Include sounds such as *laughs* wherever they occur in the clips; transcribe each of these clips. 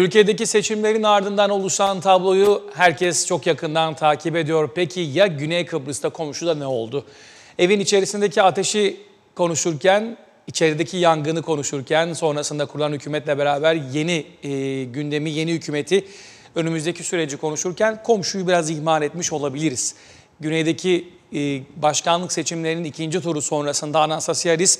Ülkedeki seçimlerin ardından oluşan tabloyu herkes çok yakından takip ediyor. Peki ya Güney Kıbrıs'ta komşuda ne oldu? Evin içerisindeki ateşi konuşurken, içerideki yangını konuşurken, sonrasında kurulan hükümetle beraber yeni e, gündemi, yeni hükümeti, önümüzdeki süreci konuşurken komşuyu biraz ihmal etmiş olabiliriz. Güneydeki e, başkanlık seçimlerinin ikinci turu sonrasında Anastasiyaris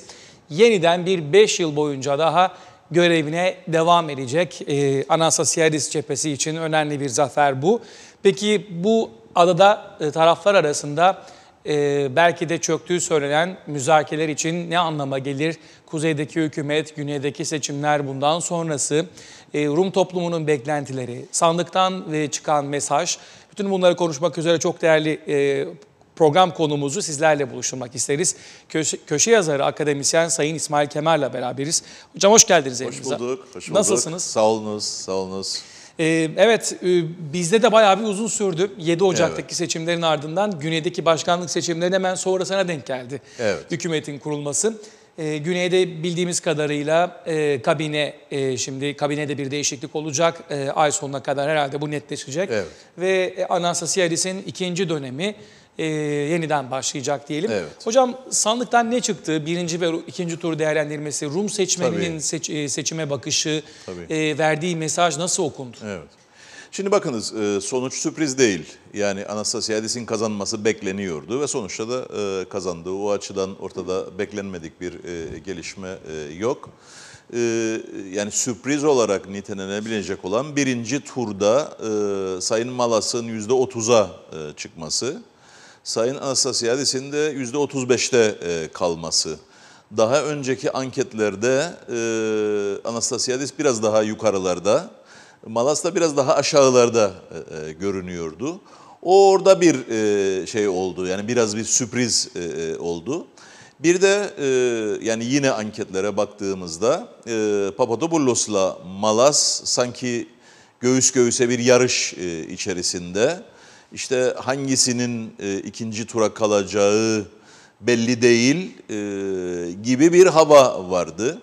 yeniden bir 5 yıl boyunca daha görevine devam edecek. E, Anasa Siyadis cephesi için önemli bir zafer bu. Peki bu adada e, taraflar arasında e, belki de çöktüğü söylenen müzakereler için ne anlama gelir? Kuzeydeki hükümet, güneydeki seçimler bundan sonrası, e, Rum toplumunun beklentileri, sandıktan e, çıkan mesaj, bütün bunları konuşmak üzere çok değerli e, program konumuzu sizlerle buluşturmak isteriz. Köşe, köşe yazarı akademisyen Sayın İsmail Kemer'le beraberiz. Hocam hoş geldiniz hoş evimize. Hoş bulduk. Hoş bulduk. Nasılsınız? Sağ olunuz, sağ olunuz. Ee, evet, e, bizde de bayağı bir uzun sürdü. 7 Ocak'taki evet. seçimlerin ardından güneydeki başkanlık seçimlerine hemen sonrasına denk geldi. Evet. Hükümetin kurulması. E, güneyde bildiğimiz kadarıyla e, kabine e, şimdi kabinede bir değişiklik olacak. E, ay sonuna kadar herhalde bu netleşecek. Evet. Ve e, Anastasiyadis'in ikinci dönemi e, yeniden başlayacak diyelim. Evet. Hocam sandıktan ne çıktı? Birinci ve ikinci tur değerlendirmesi, Rum seçmeninin seç, e, seçime bakışı, e, verdiği mesaj nasıl okundu? Evet. Şimdi bakınız e, sonuç sürpriz değil. Yani Anastasiadis'in kazanması bekleniyordu ve sonuçta da e, kazandı. O açıdan ortada beklenmedik bir e, gelişme yok. Yani sürpriz olarak nitelenebilecek olan birinci turda Sayın Malas'ın %30'a çıkması Sayın Anastasiadis'in de %35'te e, kalması. Daha önceki anketlerde e, Anastasiadis biraz daha yukarılarda, Malas da biraz daha aşağılarda e, görünüyordu. Orada bir şey oldu yani biraz bir sürpriz oldu. Bir de e, yani yine anketlere baktığımızda e, Papadopoulos'la Malas sanki göğüs göğüse bir yarış e, içerisinde. İşte hangisinin e, ikinci tura kalacağı belli değil e, gibi bir hava vardı.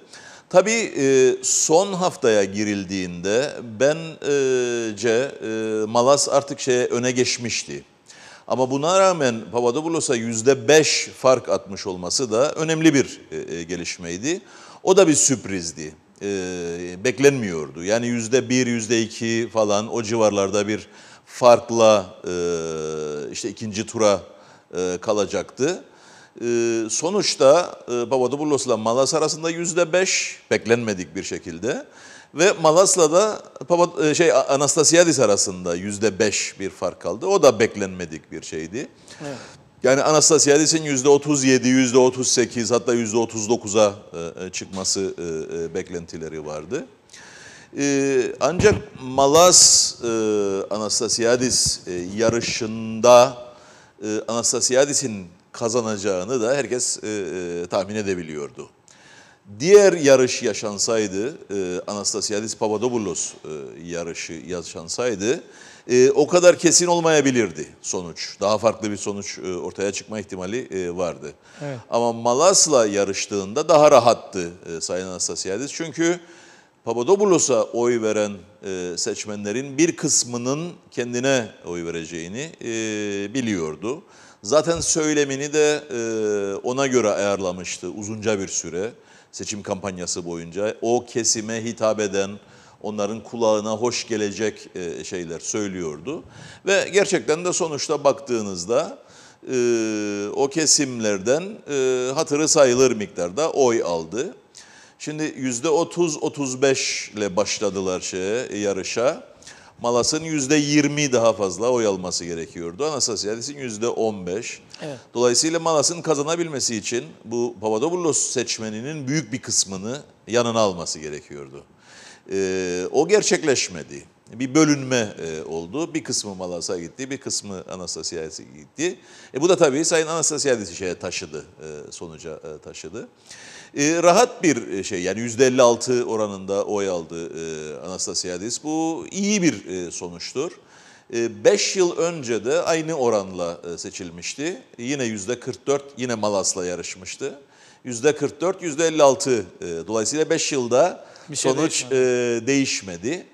Tabii e, son haftaya girildiğinde bence e, Malas artık şeye öne geçmişti. Ama buna rağmen Papadopoulos yüzde beş fark atmış olması da önemli bir e, e, gelişmeydi. O da bir sürprizdi. E, beklenmiyordu. Yani yüzde bir, yüzde iki falan o civarlarda bir farkla e, işte ikinci tura e, kalacaktı. E, sonuçta e, Papadopoulos ile Malas arasında yüzde beş beklenmedik bir şekilde ve Malas'la da Papa, e, şey Anastasiadis arasında yüzde beş bir fark kaldı. O da beklenmedik bir şeydi. Evet. Yani Anastasiadis'in yüzde otuz yedi, yüzde otuz sekiz hatta yüzde otuz dokuza e, e, çıkması beklentileri vardı. Ee, ancak Malas e, Anastasiadis e, yarışında e, Anastasiadis'in kazanacağını da herkes e, e, tahmin edebiliyordu. Diğer yarış yaşansaydı, e, Anastasiadis Papadopoulos e, yarışı yaşansaydı, e, o kadar kesin olmayabilirdi sonuç. Daha farklı bir sonuç ortaya çıkma ihtimali vardı. Evet. Ama Malas'la yarıştığında daha rahattı Sayın Anastasiadis. Çünkü Papadopoulos'a oy veren e, seçmenlerin bir kısmının kendine oy vereceğini e, biliyordu. Zaten söylemini de e, ona göre ayarlamıştı uzunca bir süre seçim kampanyası boyunca. O kesime hitap eden, onların kulağına hoş gelecek e, şeyler söylüyordu. Ve gerçekten de sonuçta baktığınızda e, o kesimlerden e, hatırı sayılır miktarda oy aldı. Şimdi yüzde 30-35 ile başladılar şeye, yarışa. Malas'ın yüzde 20 daha fazla oy alması gerekiyordu. Anastasiadis'in yüzde 15. Evet. Dolayısıyla Malas'ın kazanabilmesi için bu Papadopoulos seçmeninin büyük bir kısmını yanına alması gerekiyordu. Ee, o gerçekleşmedi. Bir bölünme e, oldu. Bir kısmı Malas'a gitti, bir kısmı Anastasiadis'e gitti. E, bu da tabii Sayın Anastasiadis'i taşıdı, e, sonuca e, taşıdı e, rahat bir e, şey yani %56 oranında oy aldı e, Anastasiadis. Bu iyi bir e, sonuçtur. 5 e, yıl önce de aynı oranla e, seçilmişti. Yine %44 yine Malas'la yarışmıştı. %44, %56 dolayısıyla 5 yılda bir şey sonuç değişmedi. değişmedi.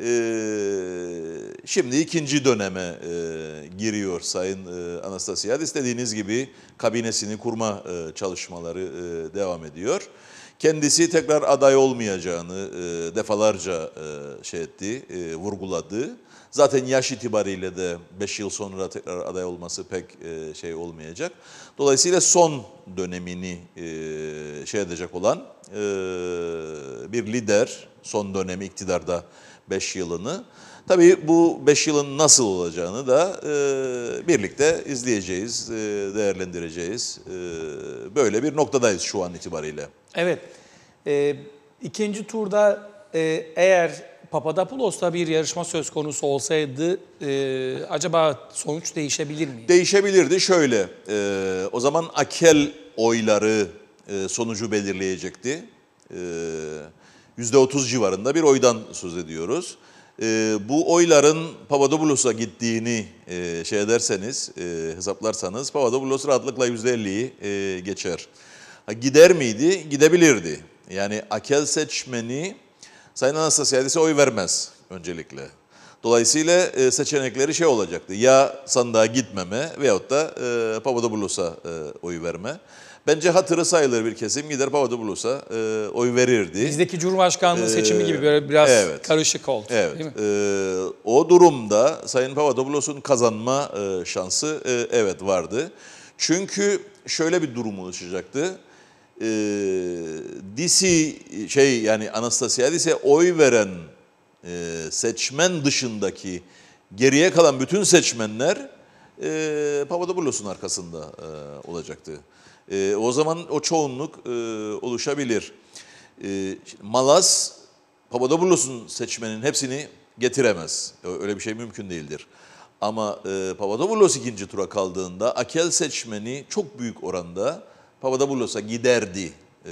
Ee, şimdi ikinci döneme e, giriyor Sayın e, Anastasiya. Dediğiniz gibi kabinesini kurma e, çalışmaları devam ediyor. Kendisi tekrar aday olmayacağını defalarca şey etti, vurguladı. Zaten yaş itibariyle de 5 yıl sonra tekrar aday olması pek şey olmayacak. Dolayısıyla son dönemini şey edecek olan bir lider, son dönem iktidarda 5 yılını. Tabii bu 5 yılın nasıl olacağını da e, birlikte izleyeceğiz, e, değerlendireceğiz. E, böyle bir noktadayız şu an itibariyle. Evet. E, ikinci turda e, eğer Papadopoulos'ta bir yarışma söz konusu olsaydı e, acaba sonuç değişebilir miydi? Değişebilirdi. Şöyle, e, o zaman Akel oyları e, sonucu belirleyecekti. Evet %30 civarında bir oydan söz ediyoruz. E, bu oyların Papadopoulos gittiğini e, şey ederseniz, e, hesaplarsanız Papadopoulos rahatlıkla %50'yi e, geçer. Ha, gider miydi? Gidebilirdi. Yani akel seçmeni Sayın Anastasiadis'e oy vermez öncelikle. Dolayısıyla e, seçenekleri şey olacaktı. Ya sandığa gitmeme veyahut da e, Papadopoulos'a e, oy verme. Bence hatırı sayılır bir kesim gider Pavada bulursa e, oy verirdi. Bizdeki Cumhurbaşkanlığı ee, gibi e, böyle biraz evet, karışık oldu. Evet. Değil mi? E, o durumda Sayın Papadopoulos kazanma e, şansı e, evet vardı. Çünkü şöyle bir durum oluşacaktı. E, DC şey yani Anastasiadis'e oy veren e, seçmen dışındaki geriye kalan bütün seçmenler e, Papadopoulos'un arkasında e, olacaktı. E, o zaman o çoğunluk e, oluşabilir. E, Malas, Papadopoulos'un seçmenin hepsini getiremez. Öyle bir şey mümkün değildir. Ama e, Papadopoulos ikinci tura kaldığında Akel seçmeni çok büyük oranda Papadopoulos'a giderdi. E,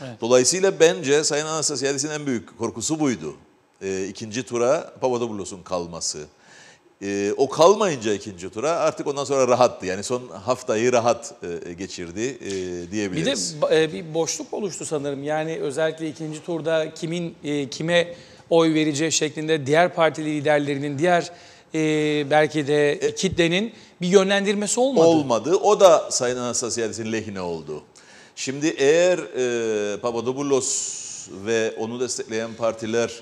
evet. Dolayısıyla bence Sayın Anastasiadis'in en büyük korkusu buydu. E, ikinci tura Papadopoulos'un kalması. Ee, o kalmayınca ikinci tura artık ondan sonra rahattı. Yani son haftayı rahat e, geçirdi diyebiliriz. Bir de e, bir boşluk oluştu sanırım. Yani özellikle ikinci turda kimin e, kime oy vereceği şeklinde diğer parti liderlerinin, diğer belki de kitlenin bir yönlendirmesi olmadı. Olmadı. O da Sayın Anastasiadis'in lehine oldu. Şimdi eğer e, Papadopoulos ve onu destekleyen partiler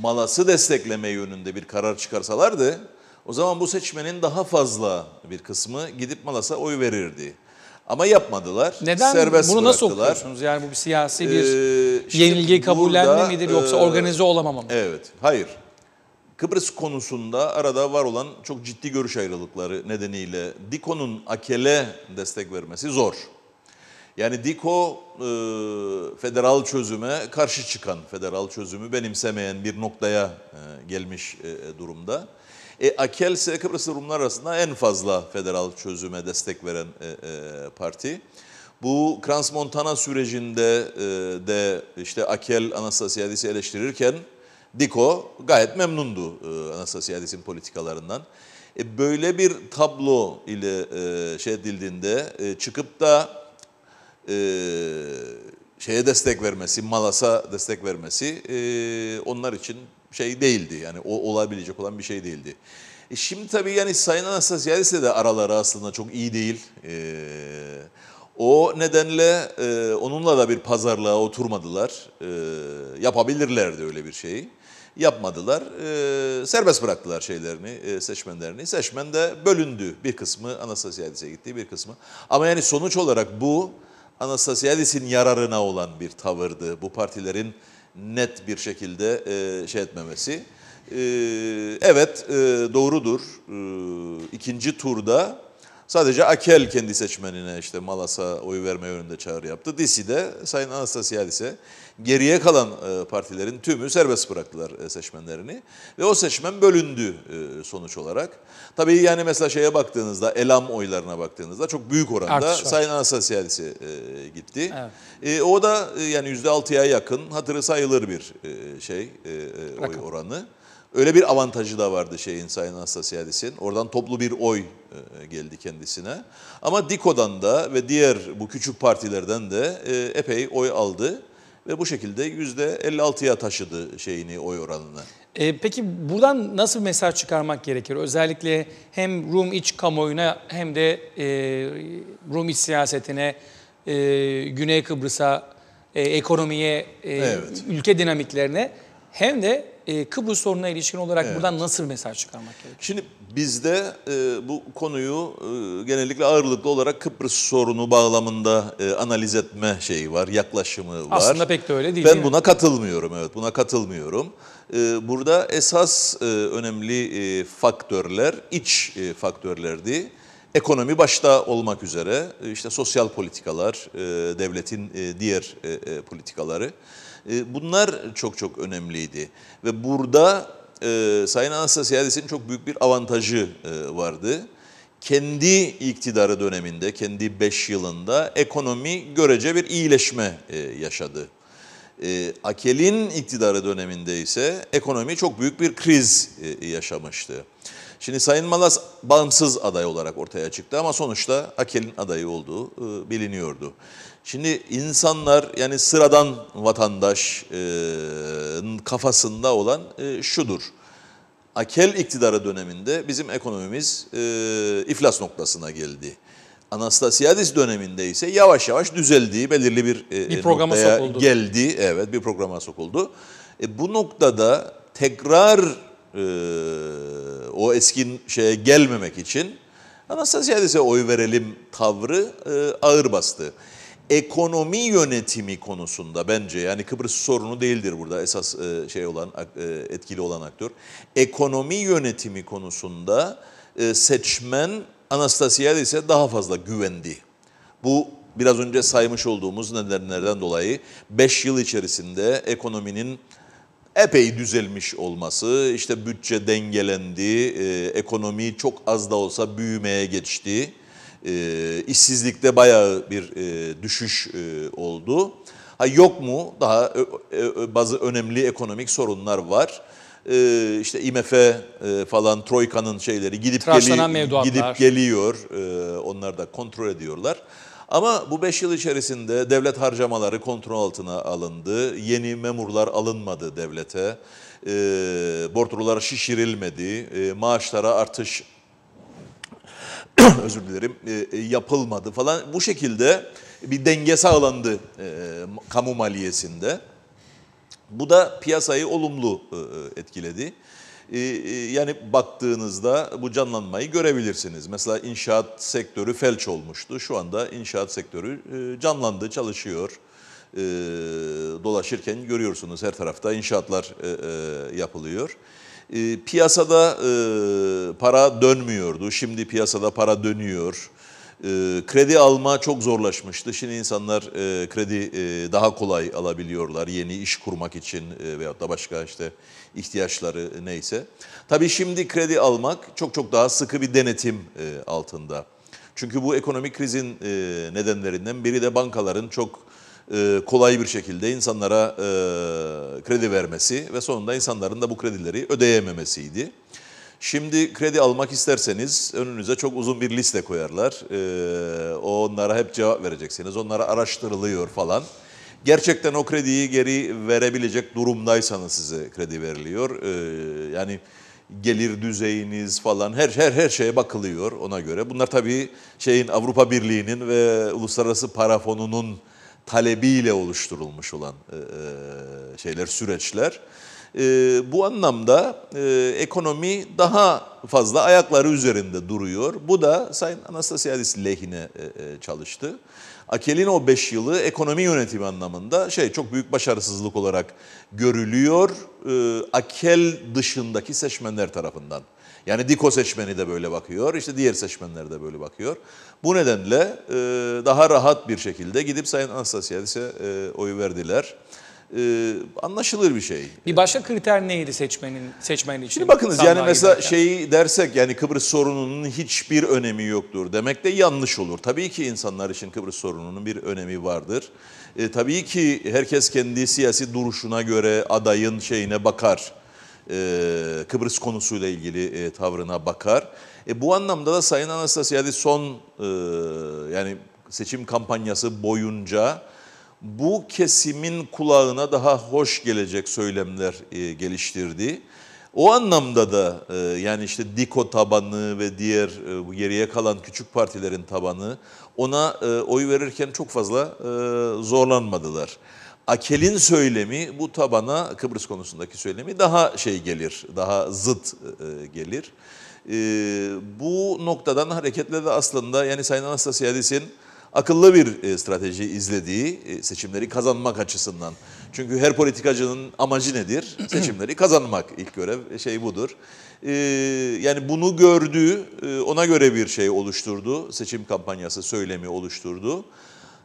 Malas'ı destekleme yönünde bir karar çıkarsalardı o zaman bu seçmenin daha fazla bir kısmı gidip Malas'a oy verirdi. Ama yapmadılar. Neden? Serbest Bunu nasıl bıraktılar. okuyorsunuz? Yani bu bir siyasi bir ee, yenilgiyi kabullenme burada, midir e, yoksa organize olamama mı? Evet, hayır. Kıbrıs konusunda arada var olan çok ciddi görüş ayrılıkları nedeniyle Diko'nun Akel'e destek vermesi zor. Yani Diko e, federal çözüme karşı çıkan, federal çözümü benimsemeyen bir noktaya e, gelmiş e, durumda. E, Akelse Kıbrıs Rumlar arasında en fazla federal çözüme destek veren e, e, parti. Bu Transmontana sürecinde e, de işte Akel Anastasiadis'i eleştirirken Diko gayet memnundu e, Anastasiadis'in politikalarından. E, böyle bir tablo ile e, şey edildiğinde e, çıkıp da e, şeye destek vermesi, Malas'a destek vermesi e, onlar için şey değildi. Yani o, olabilecek olan bir şey değildi. E şimdi tabii yani Sayın Anastasiadis'le de araları aslında çok iyi değil. E, o nedenle e, onunla da bir pazarlığa oturmadılar. E, yapabilirlerdi öyle bir şeyi. Yapmadılar. E, serbest bıraktılar şeylerini, e, seçmenlerini. Seçmen de bölündü. Bir kısmı Anastasiadis'e gitti, bir kısmı. Ama yani sonuç olarak bu Anastasiadis'in yararına olan bir tavırdı. Bu partilerin net bir şekilde e, şey etmemesi. E, evet e, doğrudur. E, ikinci turda Sadece Akel kendi seçmenine işte Malas'a oy verme yönünde çağrı yaptı. de Sayın Anastasiadis'e geriye kalan e, partilerin tümü serbest bıraktılar e, seçmenlerini. Ve o seçmen bölündü e, sonuç olarak. Tabii yani mesela şeye baktığınızda, Elam oylarına baktığınızda çok büyük oranda Sayın Anastasiadis'e gitti. Evet. O da yani %6'ya yakın hatırı sayılır bir şey oy Rakam. oranı. Öyle bir avantajı da vardı şeyin Sayın Anastasiadis'in. Oradan toplu bir oy e, geldi kendisine. Ama Diko'dan da ve diğer bu küçük partilerden de e, epey oy aldı ve bu şekilde %56'ya taşıdı şeyini oy oranını. E, peki buradan nasıl mesaj çıkarmak gerekir? Özellikle hem Rum iç kamuoyuna hem de e, Rum iç siyasetine, e, Güney Kıbrıs'a, e, ekonomiye, e, evet. ülke dinamiklerine hem de e, Kıbrıs sorununa ilişkin olarak evet. buradan nasıl mesaj çıkarmak gerekiyor? Şimdi bizde e, bu konuyu e, genellikle ağırlıklı olarak Kıbrıs sorunu bağlamında e, analiz etme şeyi var, yaklaşımı var. Aslında pek de öyle değil. Ben değil buna mi? katılmıyorum, evet buna katılmıyorum. E, burada esas e, önemli e, faktörler iç e, faktörlerdi. Ekonomi başta olmak üzere e, işte sosyal politikalar, e, devletin e, diğer politikaları. E, bunlar çok çok önemliydi. Ve burada e, Sayın Anastasiyadis'in çok büyük bir avantajı e, vardı. Kendi iktidarı döneminde, kendi 5 yılında ekonomi görece bir iyileşme yaşadı. Akel'in iktidarı döneminde ise ekonomi çok büyük bir kriz yaşamıştı. Şimdi Sayın Malas bağımsız aday olarak ortaya çıktı ama sonuçta Akel'in adayı olduğu biliniyordu. Şimdi insanlar yani sıradan vatandaşın e, kafasında olan e, şudur. Akel iktidarı döneminde bizim ekonomimiz e, iflas noktasına geldi. Anastasiadis döneminde ise yavaş yavaş düzeldiği belirli bir, bir programa sokuldu. geldi. Evet bir programa sokuldu. E, bu noktada tekrar e, o eski şeye gelmemek için Anastasiadis'e oy verelim tavrı e, ağır bastı ekonomi yönetimi konusunda bence yani Kıbrıs sorunu değildir burada esas e, şey olan e, etkili olan aktör. Ekonomi yönetimi konusunda e, seçmen ise daha fazla güvendi. Bu biraz önce saymış olduğumuz nedenlerden dolayı 5 yıl içerisinde ekonominin epey düzelmiş olması, işte bütçe dengelendi, ekonomi çok az da olsa büyümeye geçti e, işsizlikte bayağı bir e, düşüş e, oldu. Ha yok mu? Daha e, e, bazı önemli ekonomik sorunlar var. E, işte IMF e, falan Troika'nın şeyleri gidip Tıraşlanan gidip geliyor. E, onlar da kontrol ediyorlar. Ama bu 5 yıl içerisinde devlet harcamaları kontrol altına alındı. Yeni memurlar alınmadı devlete. E, bortrolar şişirilmedi. E, maaşlara artış *clears throat* özür dilerim e, e, yapılmadı falan. Bu şekilde bir denge sağlandı e, kamu maliyesinde. Bu da piyasayı olumlu etkiledi. yani baktığınızda bu canlanmayı görebilirsiniz. Mesela inşaat sektörü felç olmuştu. Şu anda inşaat sektörü canlandı, çalışıyor. dolaşırken görüyorsunuz her tarafta inşaatlar yapılıyor. E, piyasada e, para dönmüyordu. Şimdi piyasada para dönüyor. E, kredi alma çok zorlaşmıştı. Şimdi insanlar e, kredi e, daha kolay alabiliyorlar yeni iş kurmak için e, veyahut da başka işte ihtiyaçları neyse. Tabii şimdi kredi almak çok çok daha sıkı bir denetim e, altında. Çünkü bu ekonomik krizin e, nedenlerinden biri de bankaların çok e, kolay bir şekilde insanlara e, kredi vermesi ve sonunda insanların da bu kredileri ödeyememesiydi. Şimdi kredi almak isterseniz önünüze çok uzun bir liste koyarlar. E, onlara hep cevap vereceksiniz. Onlara araştırılıyor falan. Gerçekten o krediyi geri verebilecek durumdaysanız size kredi veriliyor. yani gelir düzeyiniz falan her her her şeye bakılıyor ona göre. Bunlar tabii şeyin Avrupa Birliği'nin ve uluslararası para fonunun talebiyle oluşturulmuş olan e, e, şeyler, süreçler. E, bu anlamda ekonomi daha fazla ayakları üzerinde duruyor. Bu da Sayın Anastasiadis lehine çalıştı. Akel'in o 5 yılı ekonomi yönetimi anlamında şey çok büyük başarısızlık olarak görülüyor. Akel dışındaki seçmenler tarafından. Yani Diko seçmeni de böyle bakıyor, işte diğer seçmenler de böyle bakıyor. Bu nedenle e, daha rahat bir şekilde gidip Sayın Anastasiadis'e e, oy verdiler e, anlaşılır bir şey. Bir başka kriter neydi seçmenin seçmen için? Şimdi bakınız yani mesela giderken. şeyi dersek yani Kıbrıs sorununun hiçbir önemi yoktur demek de yanlış olur. Tabii ki insanlar için Kıbrıs sorununun bir önemi vardır. E, tabii ki herkes kendi siyasi duruşuna göre adayın şeyine bakar e, Kıbrıs konusuyla ilgili e, tavrına bakar. E, bu anlamda da Sayın Anastasiadis son e, yani seçim kampanyası boyunca bu kesimin kulağına daha hoş gelecek söylemler e, geliştirdi. O anlamda da e, yani işte Diko tabanı ve diğer e, bu geriye kalan küçük partilerin tabanı ona e, oy verirken çok fazla e, zorlanmadılar. Akel'in söylemi bu tabana Kıbrıs konusundaki söylemi daha şey gelir, daha zıt e, e gelir. E, bu noktadan hareketle de aslında yani Sayın Anastasiadis'in akıllı bir e, strateji izlediği e, seçimleri kazanmak açısından. Çünkü her politikacının amacı nedir? *clears throat* Seçimleri kazanmak ilk görev e, şey budur. E, yani bunu gördü, e, ona göre bir şey oluşturdu, seçim kampanyası söylemi oluşturdu.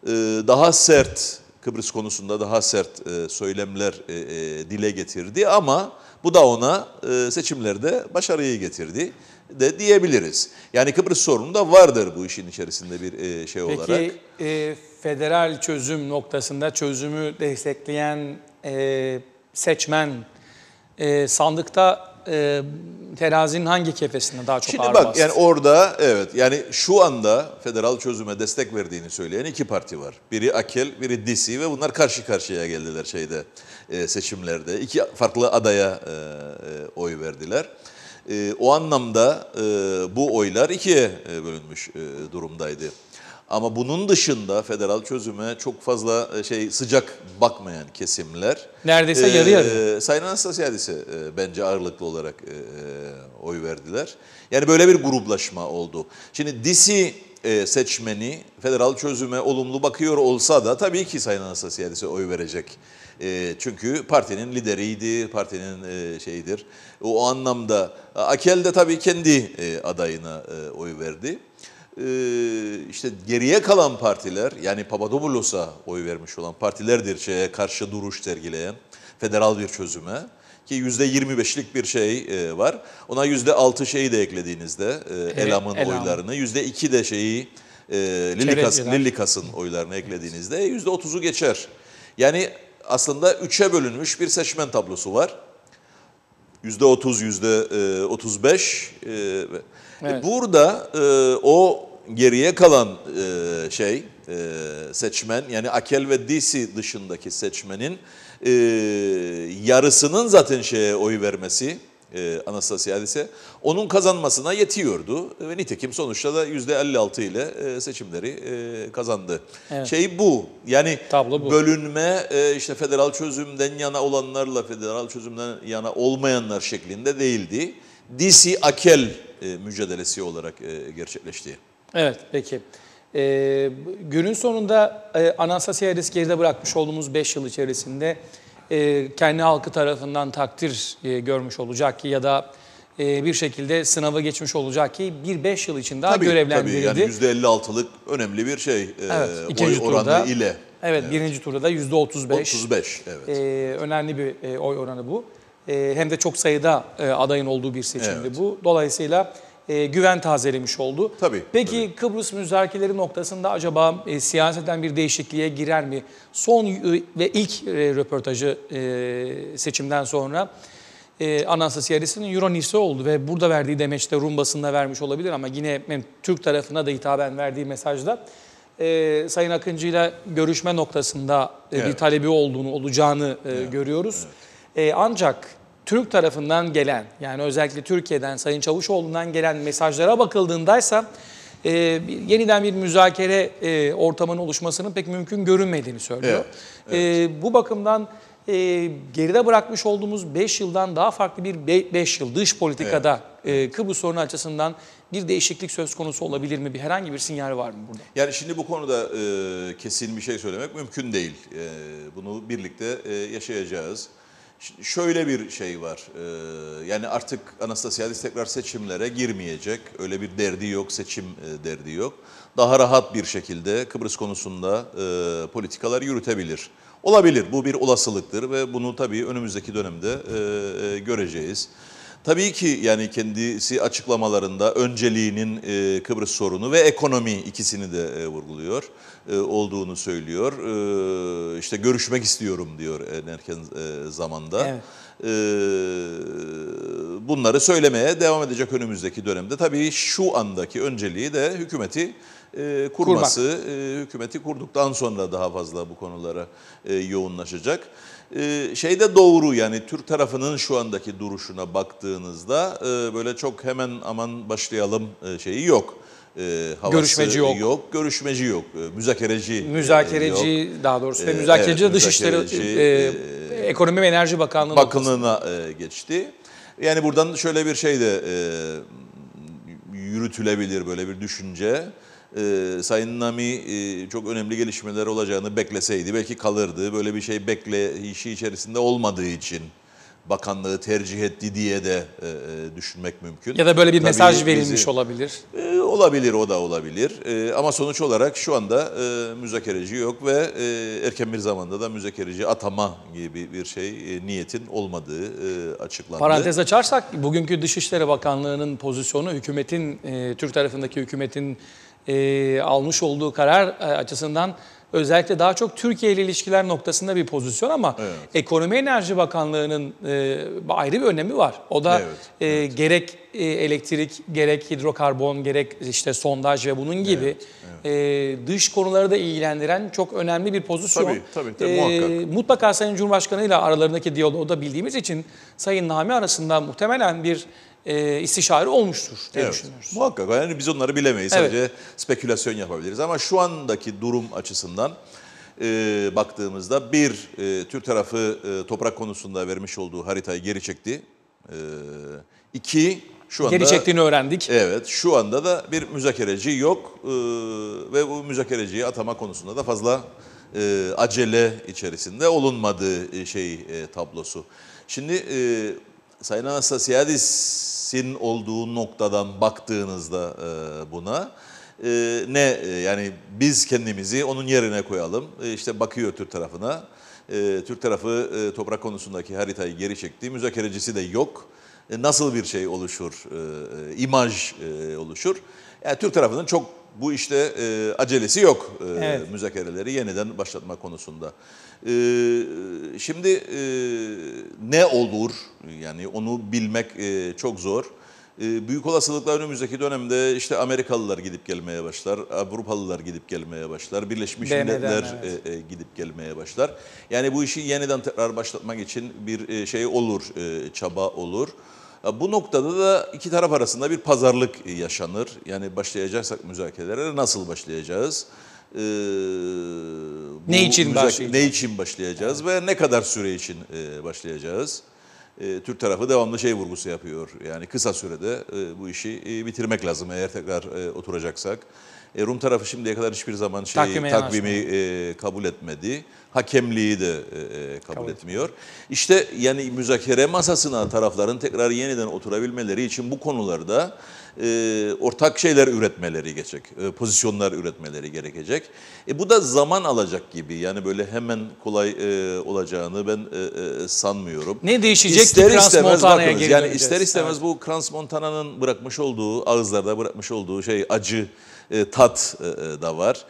E, daha sert Kıbrıs konusunda daha sert e, söylemler e, e, dile getirdi ama bu da ona e, seçimlerde başarıyı getirdi de diyebiliriz. Yani Kıbrıs sorunu da vardır bu işin içerisinde bir e, şey Peki, olarak. Peki federal çözüm noktasında çözümü destekleyen e, seçmen e, sandıkta e, terazinin hangi kefesinde daha çok Şimdi ağır bak bastı? yani orada evet yani şu anda federal çözüme destek verdiğini söyleyen iki parti var. Biri Akel, biri DC ve bunlar karşı karşıya geldiler şeyde e, seçimlerde. İki farklı adaya e, e, oy verdiler. E, o anlamda e, bu oylar ikiye e, bölünmüş e, durumdaydı. Ama bunun dışında federal çözüme çok fazla e, şey sıcak bakmayan kesimler. Neredeyse e, yarı yarı. Sayın Anastasiadis'e e, bence ağırlıklı olarak e, e, oy verdiler. Yani böyle bir gruplaşma oldu. Şimdi DC e, seçmeni federal çözüme olumlu bakıyor olsa da tabii ki Sayın Anastasiadis'e oy verecek. çünkü partinin lideriydi, partinin e, şeyidir. O anlamda Akel de tabii kendi adayına oy verdi. E, işte geriye kalan partiler yani Papadopoulos'a oy vermiş olan partilerdir şeye karşı duruş sergileyen federal bir çözüme ki yüzde 25'lik bir şey e, var. Ona yüzde 6 şeyi de eklediğinizde e, Elam'ın Elam. oylarını, yüzde 2 de şeyi Lilikas, Lilikas'ın oylarını eklediğinizde yüzde 30'u geçer. Yani aslında üçe bölünmüş bir seçmen tablosu var. Yüzde 30, yüzde 35 e, evet. Burada e, o geriye kalan e, şey e, seçmen yani Akel ve DC dışındaki seçmenin e, yarısının zaten şeye oy vermesi e, ise onun kazanmasına yetiyordu. Ve nitekim sonuçta da yüzde %56 ile e, seçimleri e, kazandı. Evet. Şey bu yani Tablo bu. bölünme e, işte federal çözümden yana olanlarla federal çözümden yana olmayanlar şeklinde değildi. DC Akel e, mücadelesi olarak e, gerçekleşti. Evet peki. E, günün sonunda e, Anastasiya risk geride bırakmış olduğumuz 5 yıl içerisinde e, kendi halkı tarafından takdir e, görmüş olacak ki ya da e, bir şekilde sınava geçmiş olacak ki bir 5 yıl için daha tabii, görevlendirildi. Tabii yani %56'lık önemli bir şey e, evet, e, oy turda, oranı ile. Evet, evet birinci turda da %35. 35 evet. E, önemli bir e, oy oranı bu. Ee, hem de çok sayıda e, adayın olduğu bir seçimdi evet. bu. Dolayısıyla e, güven tazelemiş oldu. Tabii. Peki tabii. Kıbrıs müzakereleri noktasında acaba e, siyaseten bir değişikliğe girer mi? Son e, ve ilk e, röportajı e, seçimden sonra e, Anastasiyaris'in Euronise oldu ve burada verdiği demeçte Rum basınına vermiş olabilir ama yine hem Türk tarafına da hitaben verdiği mesajda e, Sayın Akıncı ile görüşme noktasında e, evet. bir talebi olduğunu olacağını e, evet. görüyoruz. Evet. E, ancak Türk tarafından gelen yani özellikle Türkiye'den Sayın Çavuşoğlu'ndan gelen mesajlara bakıldığındaysa e, yeniden bir müzakere e, ortamının oluşmasının pek mümkün görünmediğini söylüyor. Evet, evet. E, bu bakımdan e, geride bırakmış olduğumuz 5 yıldan daha farklı bir 5 yıl dış politikada evet. e, Kıbrıs sorunu açısından bir değişiklik söz konusu olabilir mi? Bir herhangi bir sinyal var mı burada? Yani şimdi bu konuda e, kesin bir şey söylemek mümkün değil. E, bunu birlikte e, yaşayacağız. Şöyle bir şey var, yani artık Anastasiadis tekrar seçimlere girmeyecek. Öyle bir derdi yok, seçim derdi yok. Daha rahat bir şekilde Kıbrıs konusunda politikalar yürütebilir. Olabilir, bu bir olasılıktır ve bunu tabii önümüzdeki dönemde e, göreceğiz. Tabii ki yani kendisi açıklamalarında önceliğinin e, Kıbrıs sorunu ve ekonomi ikisini de e, vurguluyor, e, olduğunu söylüyor. E, işte görüşmek istiyorum diyor en erken e, zamanda. Evet. E, bunları söylemeye devam edecek önümüzdeki dönemde. Tabii şu andaki önceliği de hükümeti e, kurması, e, hükümeti kurduktan sonra daha fazla bu konulara e, yoğunlaşacak e, ee, şeyde doğru yani Türk tarafının şu andaki duruşuna baktığınızda e, böyle çok hemen aman başlayalım e, şeyi yok. E, havası görüşmeci yok. yok, görüşmeci yok, müzakereci, müzakereci yok. daha doğrusu ve müzakereci evet, de Dışişleri e, e, Ekonomi ve Enerji Bakanlığı Bakanlığına e, geçti. Yani buradan şöyle bir şey de yürütülebilir böyle bir düşünce e, Sayın Nami e, çok önemli gelişmeler olacağını bekleseydi belki kalırdı. Böyle bir şey bekleyişi içerisinde olmadığı için bakanlığı tercih etti diye de e, e düşünmek mümkün. Ya da böyle bir Tabii mesaj verilmiş bizi, olabilir. E, olabilir o da olabilir. E, ama sonuç olarak şu anda e, müzakereci yok ve e, erken bir zamanda da müzakereci atama gibi bir şey e, niyetin olmadığı e, açıklandı. Parantez açarsak bugünkü Dışişleri Bakanlığı'nın pozisyonu hükümetin e, Türk tarafındaki hükümetin e, almış olduğu karar e, açısından özellikle daha çok Türkiye ile ilişkiler noktasında bir pozisyon ama evet. Ekonomi Enerji Bakanlığı'nın e, ayrı bir önemi var. O da evet, e, gerek e, elektrik, gerek hidrokarbon, gerek işte sondaj ve bunun gibi evet, evet. E, dış konuları da ilgilendiren çok önemli bir pozisyon. Tabii tabii, tabii e, muhakkak. Mutlaka Sayın Cumhurbaşkanı ile aralarındaki diyaloğu da bildiğimiz için Sayın Nami arasında muhtemelen bir e, istişare olmuştur diye evet, düşünüyoruz. Muhakkak yani biz onları bilemeyiz. Evet. Sadece spekülasyon yapabiliriz. Ama şu andaki durum açısından e, baktığımızda bir e, Türk tarafı e, toprak konusunda vermiş olduğu haritayı geri çekti. E, iki şu anda, geri çektiğini öğrendik. Evet şu anda da bir müzakereci yok e, ve bu müzakereciyi atama konusunda da fazla e, acele içerisinde olunmadığı e, şey e, tablosu. Şimdi e, Sayın Anastasiadis'in olduğu noktadan baktığınızda e, buna e, ne e, yani biz kendimizi onun yerine koyalım. işte bakıyor Türk tarafına. Türk tarafı toprak konusundaki haritayı geri çekti. Müzakerecisi de yok. Nasıl bir şey oluşur? imaj oluşur. Yani Türk tarafının çok bu işte e, acelesi yok e, evet. müzakereleri yeniden başlatma konusunda. E, şimdi e, ne olur yani onu bilmek e, çok zor. E, büyük olasılıkla önümüzdeki dönemde işte Amerikalılar gidip gelmeye başlar, Avrupalılar gidip gelmeye başlar, Birleşmiş BM'den, Milletler evet. e, e, gidip gelmeye başlar. Yani bu işi yeniden tekrar başlatmak için bir e, şey olur, e, çaba olur. E, bu noktada da iki taraf arasında bir pazarlık yaşanır. Yani başlayacaksak müzakerelere nasıl başlayacağız? Ee, ne için başlayacağız? Ne için başlayacağız ve ne kadar süre için e, başlayacağız? E, Türk tarafı devamlı şey vurgusu yapıyor. Yani kısa sürede e, bu işi e, bitirmek lazım eğer tekrar e, oturacaksak. E, Rum tarafı şimdiye kadar hiçbir zaman şeyi, takvimi, takvimi e, kabul etmedi. Hakemliği de e, e, kabul, kabul etmiyor. İşte yani müzakere masasına tarafların tekrar yeniden oturabilmeleri için bu konularda e, ortak şeyler üretmeleri gerekecek, e, pozisyonlar üretmeleri gerekecek. E, bu da zaman alacak gibi yani böyle hemen kolay e, olacağını ben e, e, sanmıyorum. Ne değişecek ister ki istemez yani ister istemez evet. bu Krans Montana'nın bırakmış olduğu ağızlarda bırakmış olduğu şey acı e, tat e, e, da var.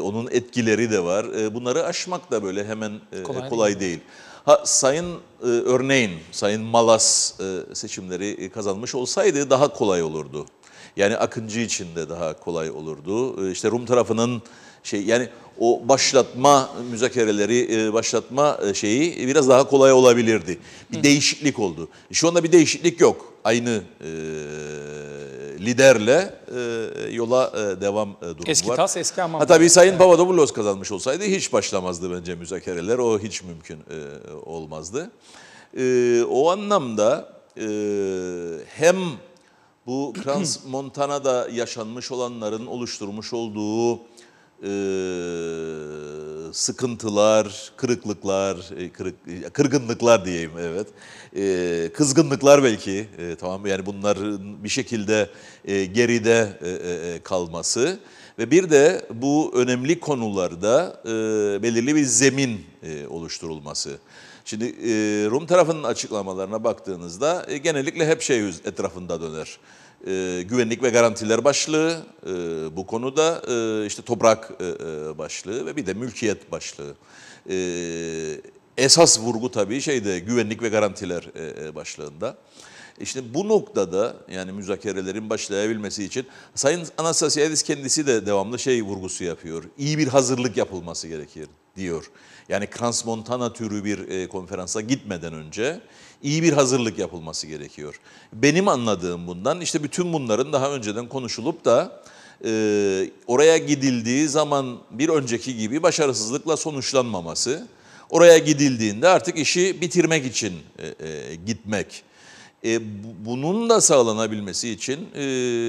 onun etkileri de var. bunları aşmak da böyle hemen kolay, kolay değil. Ha, sayın örneğin Sayın Malas seçimleri kazanmış olsaydı daha kolay olurdu. Yani Akıncı için de daha kolay olurdu. İşte Rum tarafının şey yani o başlatma müzakereleri başlatma şeyi biraz daha kolay olabilirdi. Bir Hı. değişiklik oldu. Şu anda bir değişiklik yok. Aynı e, liderle e, yola e, devam e, durumu eski var. Eski tas eski hamam. tabii Sayın yani. Papadopoulos kazanmış olsaydı hiç başlamazdı bence müzakereler. O hiç mümkün e, olmazdı. o anlamda hem bu Trans Montana'da yaşanmış olanların oluşturmuş olduğu e, sıkıntılar, kırıklıklar, e, kırık, kırgınlıklar diyeyim evet, e, kızgınlıklar belki e, tamam mı? Yani bunların bir şekilde e, geride e, e, e, kalması ve bir de bu önemli konularda e, belirli bir zemin e, oluşturulması. Şimdi e, Rum tarafının açıklamalarına baktığınızda e, genellikle hep şey etrafında döner e, güvenlik ve garantiler başlığı e, bu konuda e, işte toprak e, başlığı ve bir de mülkiyet başlığı. E, esas vurgu tabii şeyde güvenlik ve garantiler e, başlığında. İşte bu noktada yani müzakerelerin başlayabilmesi için Sayın Anastasiades kendisi de devamlı şey vurgusu yapıyor. İyi bir hazırlık yapılması gerekir diyor. Yani Transmontana türü bir e, konferansa gitmeden önce iyi bir hazırlık yapılması gerekiyor. Benim anladığım bundan işte bütün bunların daha önceden konuşulup da e, oraya gidildiği zaman bir önceki gibi başarısızlıkla sonuçlanmaması, oraya gidildiğinde artık işi bitirmek için e, e, gitmek. E, bunun da sağlanabilmesi için e,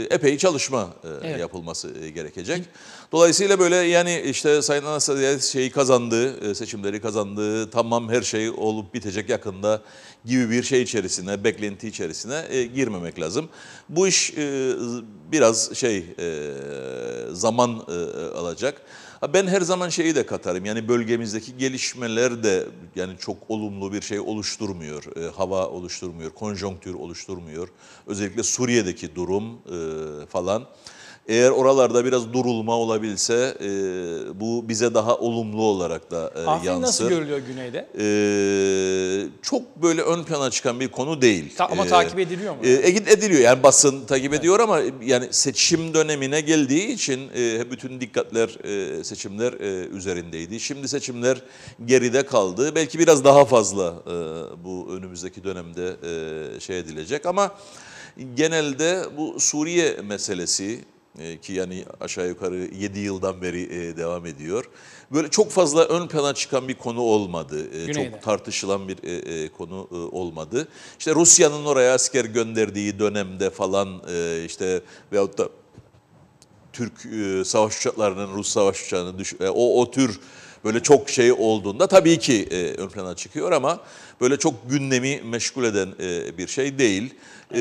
epey çalışma e, evet. yapılması e, gerekecek. Dolayısıyla böyle yani işte Sayın Anastasya şeyi kazandı, e, seçimleri kazandı, tamam her şey olup bitecek yakında gibi bir şey içerisine, beklenti içerisine e, girmemek lazım. Bu iş e, biraz şey e, zaman e, alacak. Ben her zaman şeyi de katarım. Yani bölgemizdeki gelişmeler de yani çok olumlu bir şey oluşturmuyor. E, hava oluşturmuyor, konjonktür oluşturmuyor. Özellikle Suriye'deki durum e, falan. Eğer oralarda biraz durulma olabilse e, bu bize daha olumlu olarak da e, Afrin yansır. nasıl görülüyor güneyde? E, çok böyle ön plana çıkan bir konu değil. Ta ama e, takip ediliyor mu? E, e ediliyor yani basın takip ediyor evet. ama e, yani seçim dönemine geldiği için e, bütün dikkatler e, seçimler e, üzerindeydi. Şimdi seçimler geride kaldı. Belki biraz daha fazla e, bu önümüzdeki dönemde e, şey edilecek ama genelde bu Suriye meselesi e, ki yani aşağı yukarı 7 yıldan beri e, devam ediyor. Böyle çok fazla ön plana çıkan bir konu olmadı. E, Güneyde. Çok tartışılan bir konu olmadı. İşte Rusya'nın oraya asker gönderdiği dönemde falan işte veyahut da Türk savaş uçaklarının Rus savaş uçağını düş o o tür böyle çok şey olduğunda tabii ki ön plana çıkıyor ama böyle çok gündemi meşgul eden bir şey değil. Ee,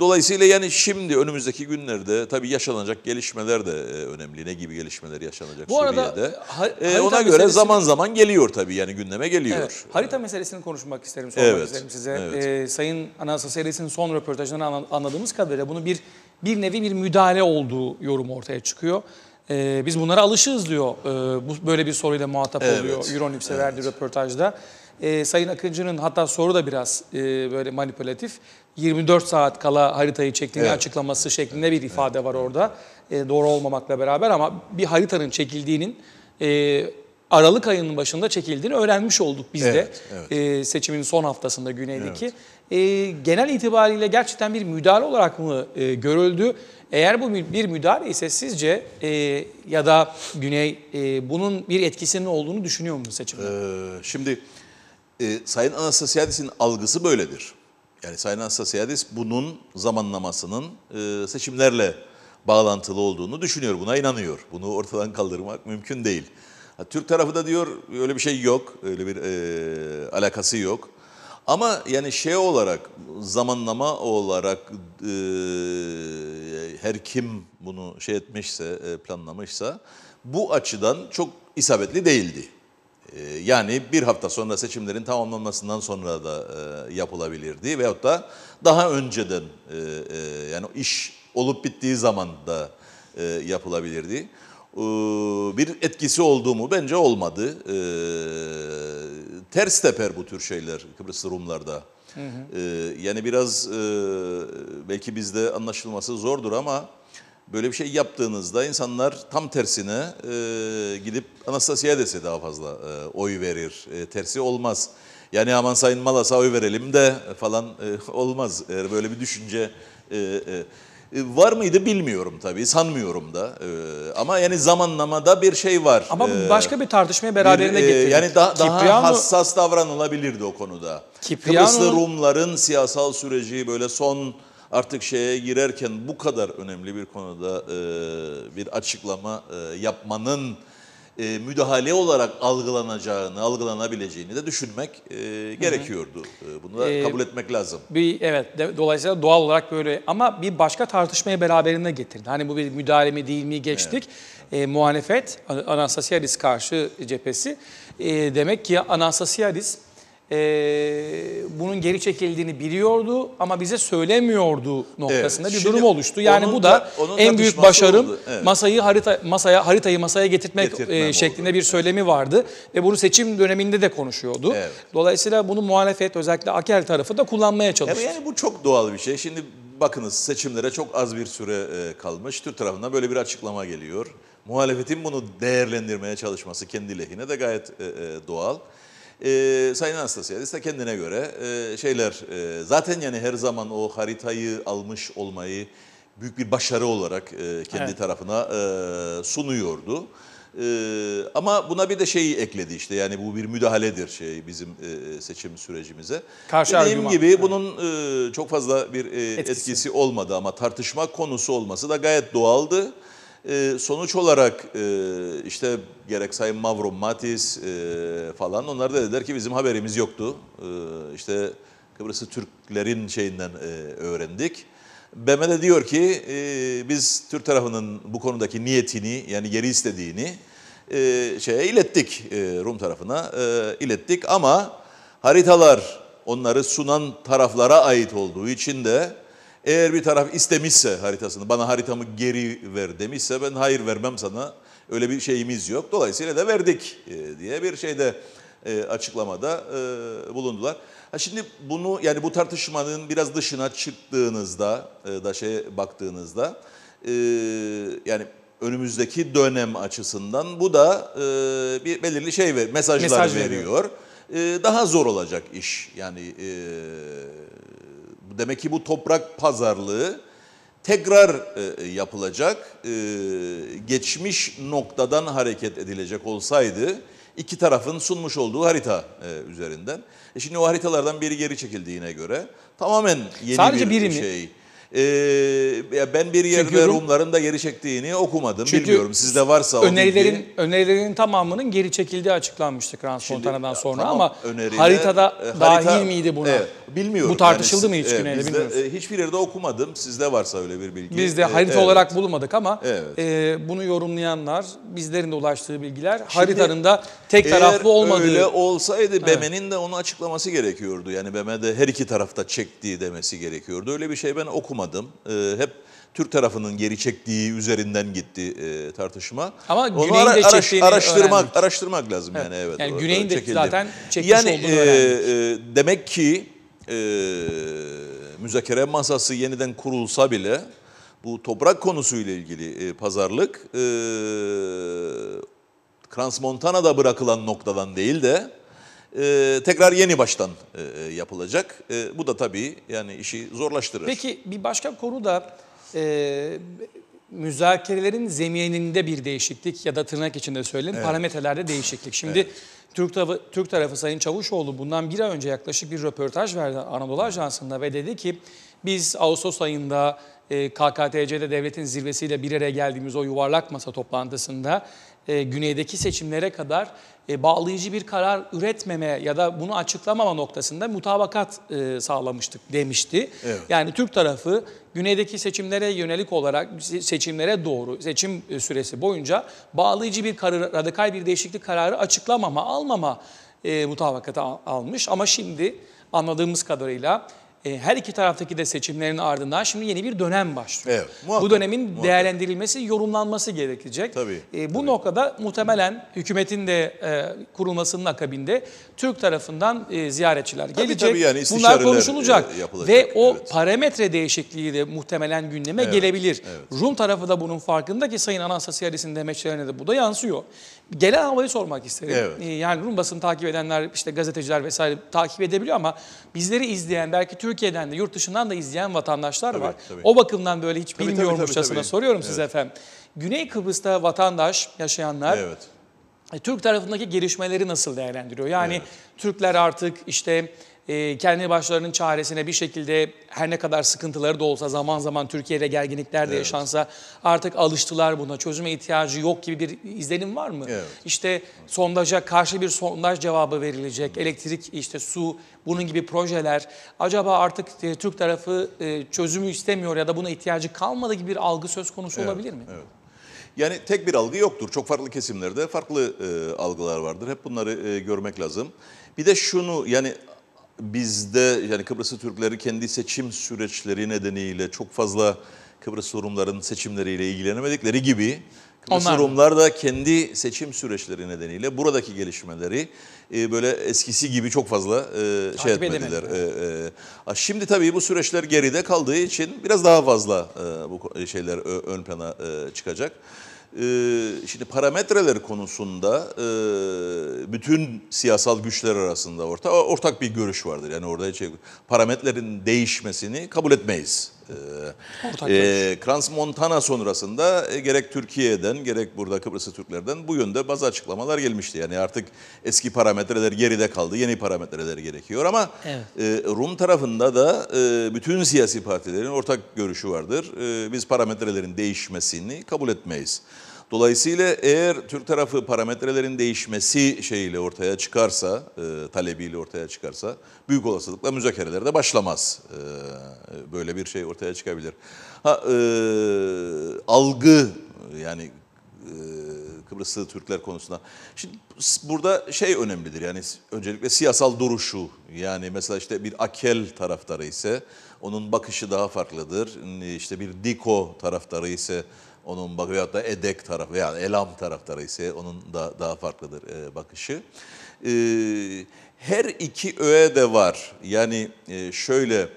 dolayısıyla yani şimdi önümüzdeki günlerde tabii yaşanacak gelişmeler de e, önemli. Ne gibi gelişmeler yaşanacak Bu arada Suriye'de. Ha, e, ona göre meselesini... zaman zaman geliyor tabii yani gündeme geliyor. Evet, harita yani. meselesini konuşmak isterim, sormak evet, isterim size. Evet. Ee, Sayın Anayasa Seyresi'nin son röportajından anladığımız kadarıyla bunu bir bir nevi bir müdahale olduğu yorumu ortaya çıkıyor. Ee, biz bunlara alışığız diyor. Ee, bu, böyle bir soruyla muhatap evet, oluyor Euronews'e evet. verdiği röportajda. E, Sayın Akıncı'nın hatta soru da biraz e, böyle manipülatif. 24 saat kala haritayı çektiğini evet. açıklaması şeklinde bir ifade evet. var orada. E, doğru olmamakla beraber ama bir haritanın çekildiğinin e, Aralık ayının başında çekildiğini öğrenmiş olduk biz evet, de evet. E, seçimin son haftasında güneydeki. Evet. E, genel itibariyle gerçekten bir müdahale olarak mı e, görüldü? Eğer bu bir müdahale ise sizce e, ya da Güney e, bunun bir etkisinin olduğunu düşünüyor mu seçimde? Ee, şimdi e, Sayın Anastasiadis'in algısı böyledir. Yani Sayın Anastasiadis bunun zamanlamasının e, seçimlerle bağlantılı olduğunu düşünüyor, buna inanıyor. Bunu ortadan kaldırmak mümkün değil. Ha, Türk tarafı da diyor öyle bir şey yok, öyle bir e, alakası yok. Ama yani şey olarak, zamanlama olarak e, her kim bunu şey etmişse, e, planlamışsa bu açıdan çok isabetli değildi. Ee, yani bir hafta sonra seçimlerin tamamlanmasından sonra da e, yapılabilirdi veyahut da daha önceden e, e, yani iş olup bittiği zaman da yapılabilirdi. Ee, bir etkisi olduğu mu? Bence olmadı. Ee, ters teper bu tür şeyler Kıbrıs Rumlarda. Hı hı. Yani biraz belki bizde anlaşılması zordur ama Böyle bir şey yaptığınızda insanlar tam tersine e, gidip Anastasiades'e daha fazla e, oy verir. E, tersi olmaz. Yani aman Sayın Malas'a oy verelim de falan e, *laughs* olmaz. E, böyle bir düşünce e, e, e, var mıydı bilmiyorum tabii, sanmıyorum da. Ee, ama yani zamanlamada bir şey var. Ama ee, başka bir tartışmaya beraberine e, getirir. Yani da, daha Kipriano, hassas davranılabilirdi o konuda. Kipriyano Kıbrıslı Rumların siyasal süreci böyle son artık şeye girerken bu kadar önemli bir konuda e, bir açıklama e, yapmanın e, müdahale olarak algılanacağını, algılanabileceğini de düşünmek e, gerekiyordu. E, bunu da ee, kabul etmek lazım. Bir evet de, dolayısıyla doğal olarak böyle ama bir başka tartışmaya beraberinde getirdi. Hani bu bir müdahale mi değil mi geçtik. Evet. E, muhalefet Anastasiyalis karşı cephesi e, demek ki Anastasiyalis e, bunun geri çekildiğini biliyordu ama bize söylemiyordu noktasında evet, bir durum oluştu. Yani bu da, da en büyük başarım evet. masayı harita masaya haritayı masaya getirtmek Getirtmem e, şeklinde oldu. bir söylemi vardı ve bunu seçim döneminde de konuşuyordu. Evet. Dolayısıyla bunu muhalefet özellikle Aker tarafı da kullanmaya çalıştı. Yani, yani bu çok doğal bir şey. Şimdi bakınız seçimlere çok az bir süre e, kalmış. Türk tarafından böyle bir açıklama geliyor. Muhalefetin bunu değerlendirmeye çalışması kendi lehine de gayet e, e, doğal e, Sayın Anastasiades de kendine göre e, şeyler e, zaten yani her zaman o haritayı almış olmayı büyük bir başarı olarak e, kendi evet. tarafına e, sunuyordu. Ee, ama buna bir de şeyi ekledi işte yani bu bir müdahaledir şey bizim e, seçim sürecimize. Karşı Dediğim argüman. gibi bunun e, çok fazla bir e, etkisi. etkisi olmadı ama tartışma konusu olması da gayet doğaldı. Ee, sonuç olarak e, işte gerek Sayın Mavro Matis e, falan onlar da dediler ki bizim haberimiz yoktu. E, işte Kıbrıs'ı Türklerin şeyinden e, öğrendik. BM de diyor ki biz Türk tarafının bu konudaki niyetini yani geri istediğini şeye ilettik Rum tarafına e, ilettik ama haritalar onları sunan taraflara ait olduğu için de eğer bir taraf istemişse haritasını, bana haritamı geri ver demişse ben hayır vermem sana. Öyle bir şeyimiz yok. Dolayısıyla da verdik e, diye bir şeyde e, açıklamada e, bulundular. Ha şimdi bunu yani bu tartışmanın biraz dışına çıktığınızda da şey baktığınızda yani önümüzdeki dönem açısından bu da bir belirli şey ve mesajlar Mesaj veriyor. veriyor. Daha zor olacak iş yani Demek ki bu toprak pazarlığı tekrar e, e, yapılacak. E, geçmiş noktadan hareket edilecek olsaydı iki tarafın sunmuş olduğu harita üzerinden. şimdi o haritalardan biri geri çekildiğine göre tamamen yeni Sadece bir biri şey. Mi? Ee, ben bir yerde Rum, Rumların da geri çektiğini okumadım. Bilmiyorum. Sizde varsa o önerilerin bilgi. önerilerin tamamının geri çekildiği açıklanmıştı Grant Fontana'dan sonra tamam, ama öneriyle, haritada e, harita, dahil miydi buna? Evet, bilmiyorum. Bu tartışıldı yani, mı hiç e, güneyde bilmiyorum. E, hiçbir yerde okumadım. Sizde varsa öyle bir bilgi. Bizde e, harita evet. olarak bulmadık ama evet. e, bunu yorumlayanlar bizlerin de ulaştığı bilgiler Şimdi, haritanın da tek taraflı olmadığı. öyle olsaydı evet. BEM'in de onu açıklaması gerekiyordu. Yani BEM'e de her iki tarafta çektiği demesi gerekiyordu. Öyle bir şey ben okumadım anlamadım. E, ee, hep Türk tarafının geri çektiği üzerinden gitti e, tartışma. Ama Onu güneyin ara, de araş, araştırmak öğrendik. araştırmak lazım evet. yani evet. Yani güneyin de çekildi. zaten çekmiş yani, olduğunu e, E, demek ki e, müzakere masası yeniden kurulsa bile bu toprak konusuyla ilgili e, pazarlık e, Transmontana'da bırakılan noktadan değil de e, tekrar yeni baştan e, yapılacak. E, bu da tabii yani işi zorlaştırır. Peki bir başka konu da e, müzakerelerin zemininde bir değişiklik ya da tırnak içinde söyleyelim evet. parametrelerde değişiklik. Şimdi evet. Türk, tarafı, Türk tarafı Sayın Çavuşoğlu bundan bir ay önce yaklaşık bir röportaj verdi Anadolu Ajansı'nda ve dedi ki biz Ağustos ayında e, KKTC'de devletin zirvesiyle bir araya geldiğimiz o yuvarlak masa toplantısında e, güneydeki seçimlere kadar e, bağlayıcı bir karar üretmeme ya da bunu açıklamama noktasında mutabakat e, sağlamıştık demişti. Evet. Yani Türk tarafı güneydeki seçimlere yönelik olarak seçimlere doğru seçim e, süresi boyunca bağlayıcı bir karar, radikal bir değişiklik kararı açıklamama, almama e, mutabakata almış. Ama şimdi anladığımız kadarıyla e, her iki taraftaki de seçimlerin ardından şimdi yeni bir dönem başlıyor. Evet, muhakkak, bu dönemin muhakkak. değerlendirilmesi, yorumlanması gerekecek. Tabii, e, bu tabii. noktada muhtemelen hükümetin de e, kurulmasının akabinde Türk tarafından e, ziyaretçiler tabii, gelecek. Tabii yani Bunlar e, konuşulacak e, yapılacak, ve o evet. parametre değişikliği de muhtemelen gündeme evet, gelebilir. Evet. Rum tarafı da bunun farkında ki Sayın Anastasiyaris'in demeçlerine de bu da yansıyor. Gelen havayı sormak isterim. Evet. Ee, yani Rum basını takip edenler, işte gazeteciler vesaire takip edebiliyor ama bizleri izleyen, belki Türkiye'den de yurt dışından da izleyen vatandaşlar tabii, var. Tabii. O bakımdan böyle hiç tabii, bilmiyormuşçasına tabii, tabii. soruyorum evet. size efendim. Güney Kıbrıs'ta vatandaş yaşayanlar evet. E, Türk tarafındaki gelişmeleri nasıl değerlendiriyor? Yani evet. Türkler artık işte ee, kendi başlarının çaresine bir şekilde her ne kadar sıkıntıları da olsa zaman zaman Türkiye'de gerginlikler de evet. yaşansa artık alıştılar buna. Çözüme ihtiyacı yok gibi bir izlenim var mı? Evet. İşte sondaja karşı bir sondaj cevabı verilecek. Elektrik, işte su, bunun gibi projeler. Acaba artık e, Türk tarafı e, çözümü istemiyor ya da buna ihtiyacı kalmadı gibi bir algı söz konusu evet. olabilir mi? Evet. Yani tek bir algı yoktur. Çok farklı kesimlerde farklı e, algılar vardır. Hep bunları e, görmek lazım. Bir de şunu yani bizde yani Kıbrıslı Türkleri kendi seçim süreçleri nedeniyle çok fazla Kıbrıs Rumların seçimleriyle ilgilenemedikleri gibi Kıbrıs Onlar. Rumlar da kendi seçim süreçleri nedeniyle buradaki gelişmeleri e, böyle eskisi gibi çok fazla e, şey etmediler. E, e. Şimdi tabii bu süreçler geride kaldığı için biraz daha fazla e, bu şeyler ön plana e, çıkacak. Ee, şimdi parametreler konusunda e, bütün siyasal güçler arasında orta, ortak bir görüş vardır. Yani orada hiç, parametrelerin değişmesini kabul etmeyiz. Ee, e, Krans Montana sonrasında e, gerek Türkiye'den gerek burada Kıbrıs'ı Türklerden bu yönde bazı açıklamalar gelmişti. Yani artık eski parametreler geride kaldı, yeni parametreler gerekiyor ama evet. e, Rum tarafında da e, bütün siyasi partilerin ortak görüşü vardır. E, biz parametrelerin değişmesini kabul etmeyiz. Dolayısıyla eğer Türk tarafı parametrelerin değişmesi şeyiyle ortaya çıkarsa, e, talebiyle ortaya çıkarsa büyük olasılıkla müzakereler de başlamaz. E, böyle bir şey ortaya çıkabilir. Ha, e, algı yani e, Kıbrıslı Türkler konusunda. Şimdi burada şey önemlidir yani öncelikle siyasal duruşu yani mesela işte bir Akel taraftarı ise onun bakışı daha farklıdır. İşte bir Diko taraftarı ise onun bakı veyahut da edek tarafı veya elam taraftarı ise onun da daha farklıdır e, bakışı. E, her iki öğe de var. Yani e, şöyle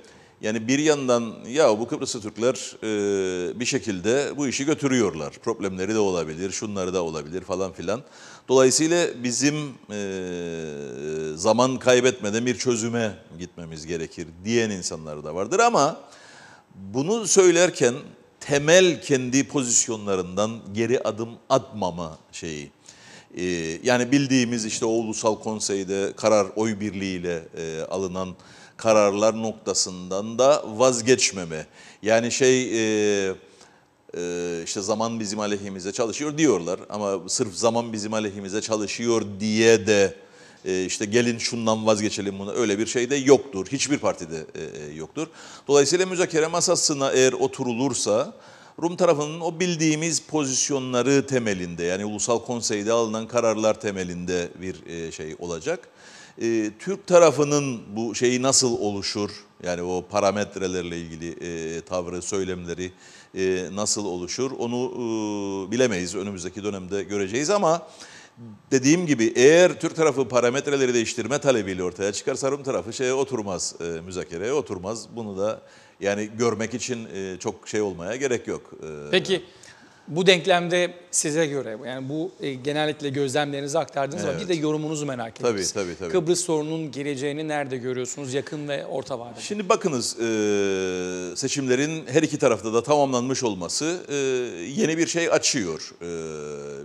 yani bir yandan ya bu Kıbrıslı Türkler e, bir şekilde bu işi götürüyorlar. Problemleri de olabilir, şunları da olabilir falan filan. Dolayısıyla bizim e, zaman kaybetmeden bir çözüme gitmemiz gerekir diyen insanlar da vardır ama bunu söylerken temel kendi pozisyonlarından geri adım atmama şeyi. Ee, yani bildiğimiz işte o ulusal konseyde karar oy birliğiyle e, alınan kararlar noktasından da vazgeçmeme. Yani şey e, e, işte zaman bizim aleyhimize çalışıyor diyorlar ama sırf zaman bizim aleyhimize çalışıyor diye de e, işte gelin şundan vazgeçelim bunu öyle bir şey de yoktur. Hiçbir partide e, e, yoktur. Dolayısıyla müzakere masasına eğer oturulursa Rum tarafının o bildiğimiz pozisyonları temelinde yani ulusal konseyde alınan kararlar temelinde bir e, şey olacak. Türk tarafının bu şeyi nasıl oluşur? Yani o parametrelerle ilgili e, tavrı, söylemleri nasıl oluşur? Onu bilemeyiz. Önümüzdeki dönemde göreceğiz ama dediğim gibi eğer Türk tarafı parametreleri değiştirme talebiyle ortaya çıkarsa Rum tarafı şeye oturmaz, e, müzakereye oturmaz. Bunu da yani görmek için e, çok şey olmaya gerek yok. E, Peki bu denklemde size göre yani bu e, genellikle gözlemlerinizi aktardınız evet. ama bir de yorumunuzu merak ediyoruz. Tabii tabii. tabii. Kıbrıs sorununun geleceğini nerede görüyorsunuz yakın ve orta vadede? Şimdi bakınız e, seçimlerin her iki tarafta da tamamlanmış olması e, yeni bir şey açıyor. E,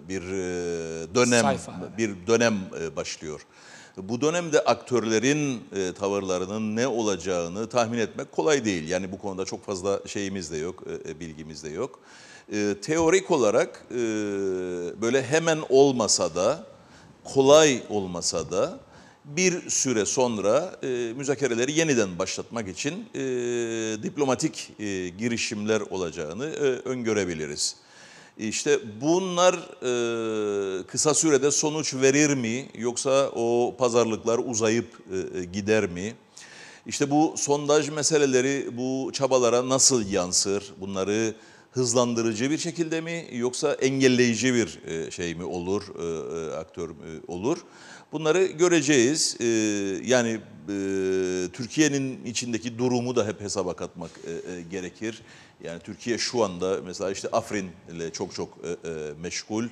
bir e, dönem Sayfa. bir dönem e, başlıyor. Bu dönemde aktörlerin e, tavırlarının ne olacağını tahmin etmek kolay değil. Yani bu konuda çok fazla şeyimiz de yok, e, e bilgimiz de yok e, teorik olarak e, böyle hemen olmasa da, kolay olmasa da bir süre sonra e, müzakereleri yeniden başlatmak için e, diplomatik e, girişimler olacağını e, öngörebiliriz. İşte bunlar e, kısa sürede sonuç verir mi yoksa o pazarlıklar uzayıp e, e gider mi? İşte bu sondaj meseleleri bu çabalara nasıl yansır? Bunları hızlandırıcı bir şekilde mi yoksa engelleyici bir e, şey mi olur, e, e, aktör mü olur? Bunları göreceğiz. Yani Türkiye'nin içindeki durumu da hep hesaba katmak gerekir. Yani Türkiye şu anda mesela işte Afrin ile çok çok meşgul,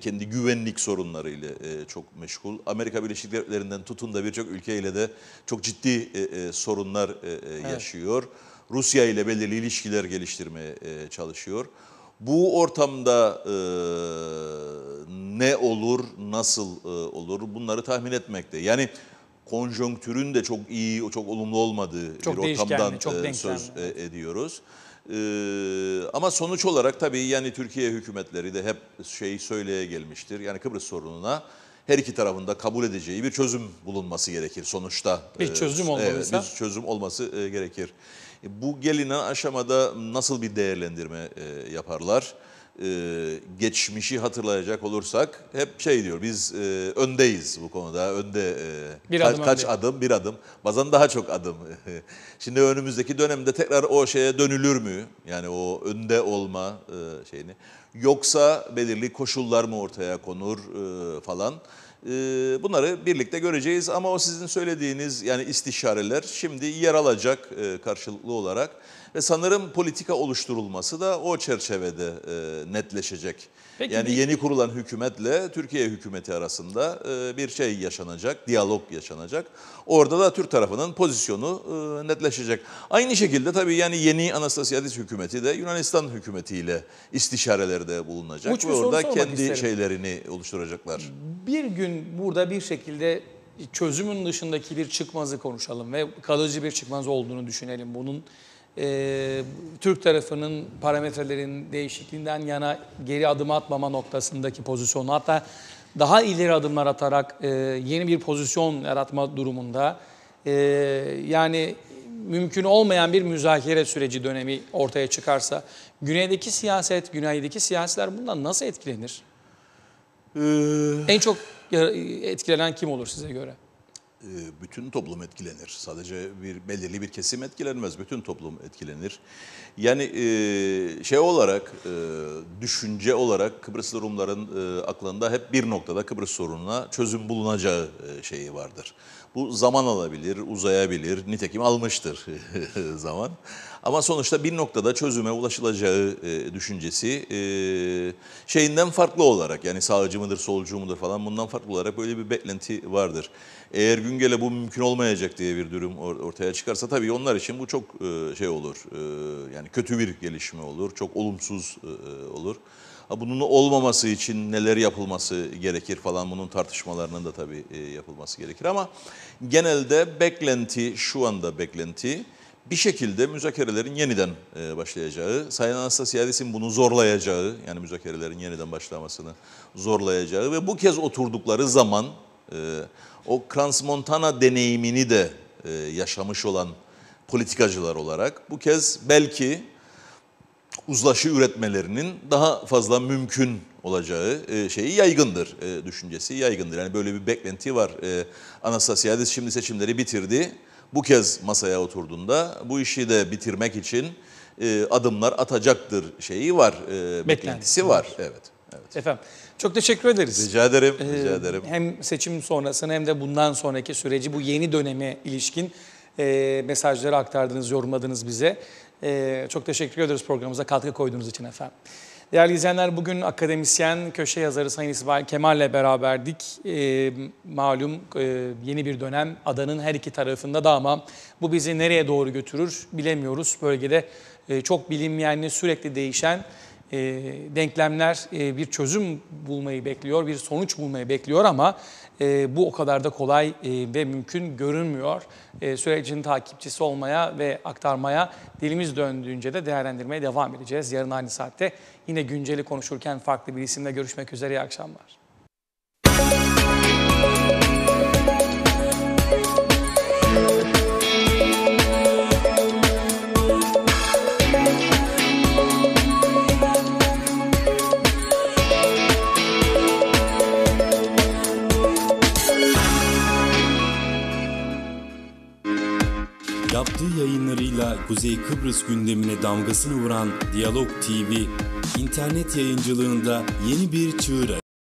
kendi güvenlik sorunları ile çok meşgul. Amerika Birleşik Devletleri'nden tutun da birçok ülkeyle de çok ciddi sorunlar yaşıyor. Evet. Rusya ile belirli ilişkiler geliştirmeye e, çalışıyor. Bu ortamda e, ne olur, nasıl e, olur bunları tahmin etmekte. Yani konjonktürün de çok iyi, çok olumlu olmadığı çok bir ortamdan e, çok e, söz e, ediyoruz. Ee, ama sonuç olarak tabii yani Türkiye hükümetleri de hep şey söyleye gelmiştir. Yani Kıbrıs sorununa her iki tarafında kabul edeceği bir çözüm bulunması gerekir sonuçta. Bir çözüm e, olmalıysa. Evet, bir çözüm olması gerekir. E, bu gelinen aşamada nasıl bir değerlendirme e, yaparlar? E, geçmişi hatırlayacak olursak hep şey diyor biz e, öndeyiz bu konuda önde bir kaç, adım, kaç önde. adım bir adım bazen daha çok adım *laughs* şimdi önümüzdeki dönemde tekrar o şeye dönülür mü yani o önde olma şeyini yoksa belirli koşullar mı ortaya konur e, falan ee, bunları birlikte göreceğiz ama o sizin söylediğiniz yani istişareler şimdi yer alacak e, karşılıklı olarak. Ve sanırım politika oluşturulması da o çerçevede e, netleşecek. Peki, yani bir... yeni kurulan hükümetle Türkiye hükümeti arasında e, bir şey yaşanacak, diyalog yaşanacak. Orada da Türk tarafının pozisyonu e, netleşecek. Aynı şekilde tabii yani yeni Anastasiadis hükümeti de Yunanistan hükümetiyle istişarelerde bulunacak Uç ve orada kendi isterim. şeylerini oluşturacaklar. Bir gün burada bir şekilde çözümün dışındaki bir çıkmazı konuşalım ve kalıcı bir çıkmaz olduğunu düşünelim. Bunun e, Türk tarafının parametrelerin değişikliğinden yana geri adım atmama noktasındaki pozisyonu hatta daha ileri adımlar atarak e, yeni bir pozisyon yaratma durumunda e, yani mümkün olmayan bir müzakere süreci dönemi ortaya çıkarsa güneydeki siyaset, güneydeki siyasiler bundan nasıl etkilenir? Ee... En çok etkilenen kim olur size göre? E, bütün toplum etkilenir. Sadece bir belirli bir kesim etkilenmez, bütün toplum etkilenir. Yani e, şey olarak, e, düşünce olarak Kıbrıslı Rumların aklında hep bir noktada Kıbrıs sorununa çözüm bulunacağı şeyi vardır. Bu zaman alabilir, uzayabilir, nitekim almıştır *laughs* zaman. Ama sonuçta bir noktada çözüme ulaşılacağı e, düşüncesi e, şeyinden farklı olarak yani sağcı mıdır solcu mudur falan bundan farklı olarak böyle bir beklenti vardır. Eğer gün gele bu mümkün olmayacak diye bir durum ortaya çıkarsa tabii onlar için bu çok e, şey olur e, yani kötü bir gelişme olur çok olumsuz e, e olur. Bunun olmaması için neler yapılması gerekir falan bunun tartışmalarının da tabii e, yapılması gerekir. Ama genelde beklenti şu anda beklenti bir şekilde müzakerelerin yeniden e, başlayacağı, Sayın Anastasiyadis'in bunu zorlayacağı, yani müzakerelerin yeniden başlamasını zorlayacağı ve bu kez oturdukları zaman e, o Transmontana deneyimini de e, yaşamış olan politikacılar olarak bu kez belki uzlaşı üretmelerinin daha fazla mümkün olacağı şeyi yaygındır, düşüncesi yaygındır. Yani böyle bir beklenti var. Anastasiades şimdi seçimleri bitirdi bu kez masaya oturduğunda bu işi de bitirmek için e, adımlar atacaktır şeyi var, e, beklentisi, var. var. Evet, evet. Efendim çok teşekkür ederiz. Rica ederim, ee, rica ederim. Hem seçim sonrasını hem de bundan sonraki süreci bu yeni döneme ilişkin e, mesajları aktardınız, yorumladınız bize. E, çok teşekkür ediyoruz programımıza katkı koyduğunuz için efendim. Değerli izleyenler bugün akademisyen, köşe yazarı Sayın İsmail Kemal'le beraberdik. E, malum e, yeni bir dönem adanın her iki tarafında da ama bu bizi nereye doğru götürür bilemiyoruz. Bölgede e, çok bilinmeyenli sürekli değişen e, denklemler e, bir çözüm bulmayı bekliyor, bir sonuç bulmayı bekliyor ama e, bu o kadar da kolay e, ve mümkün görünmüyor. E, sürecin takipçisi olmaya ve aktarmaya dilimiz döndüğünce de değerlendirmeye devam edeceğiz. Yarın aynı saatte yine günceli konuşurken farklı bir isimle görüşmek üzere. İyi akşamlar. Kuzey Kıbrıs gündemine damgasını vuran Diyalog TV, internet yayıncılığında yeni bir çığır